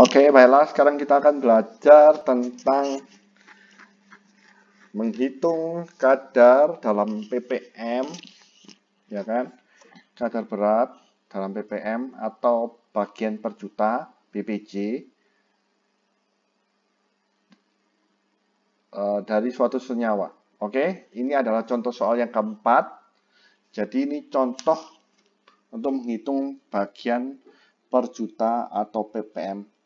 Oke, baiklah. Sekarang kita akan belajar tentang menghitung kadar dalam ppm, ya kan? Kadar berat dalam ppm atau bagian per juta (BPJ) e, dari suatu senyawa. Oke, ini adalah contoh soal yang keempat. Jadi ini contoh untuk menghitung bagian per juta atau ppm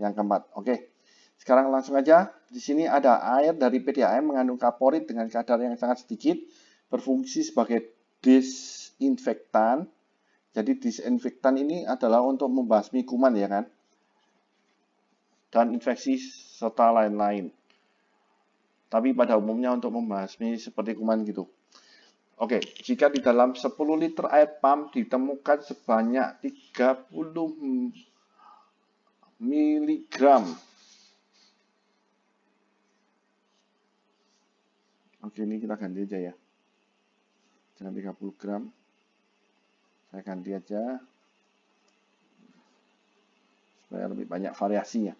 yang keempat, oke. Sekarang langsung aja, di sini ada air dari PDAM mengandung kaporit dengan kadar yang sangat sedikit, berfungsi sebagai disinfektan. Jadi disinfektan ini adalah untuk membasmi kuman ya kan, dan infeksi serta lain-lain. Tapi pada umumnya untuk membasmi seperti kuman gitu. Oke, jika di dalam 10 liter air pump ditemukan sebanyak 30 miligram. Oke, ini kita ganti aja ya. Jangan 30 gram. Saya ganti aja. Supaya lebih banyak variasinya.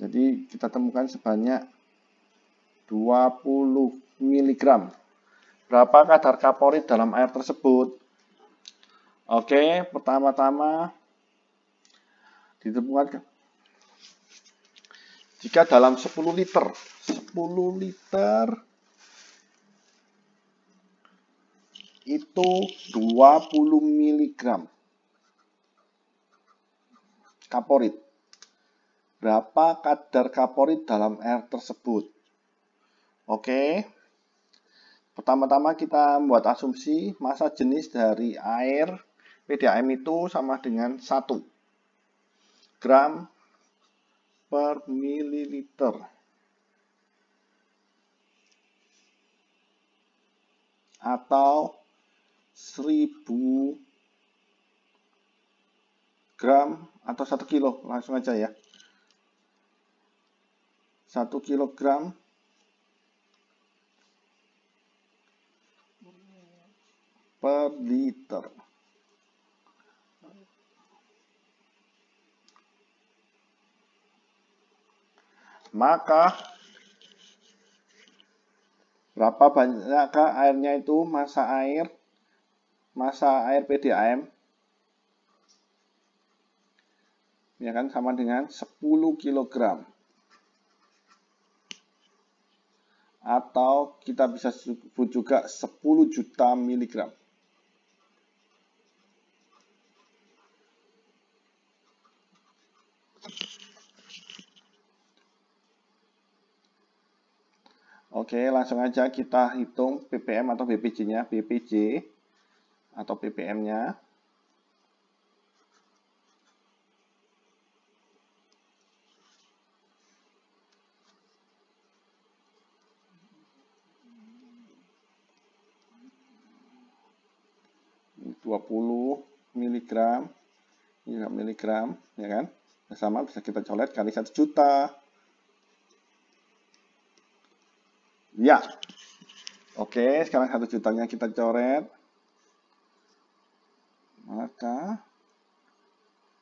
Jadi kita temukan sebanyak 20 miligram. Berapa kadar kaporit dalam air tersebut? Oke, pertama-tama ditemukan jika dalam 10 liter 10 liter itu 20 mg kaporit berapa kadar kaporit dalam air tersebut oke pertama-tama kita membuat asumsi masa jenis dari air PDAM itu sama dengan 1 gram per mililiter. Atau 1000 gram atau 1 kilo, langsung aja ya. 1 kilogram per liter. maka berapa banyaknya airnya itu masa air masa air PDAM ya kan sama dengan 10 kg atau kita bisa sebut juga 10 juta miligram Oke, langsung aja kita hitung PPM atau BPJ-nya, BPJ atau PPM-nya. Dua puluh miligram, miligram, ya kan? sama bisa kita colet kali satu juta. Ya. Oke, sekarang satu jutanya kita coret. Maka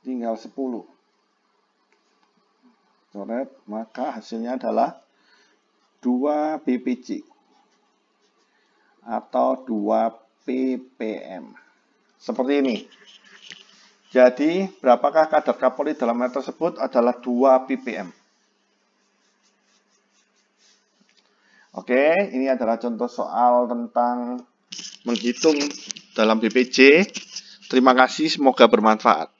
tinggal 10. Coret, maka hasilnya adalah 2 PPC atau 2 PPM. Seperti ini. Jadi, berapakah kadar kapoli dalam air tersebut adalah 2 ppm. Oke, ini adalah contoh soal tentang menghitung dalam BPJ. Terima kasih, semoga bermanfaat.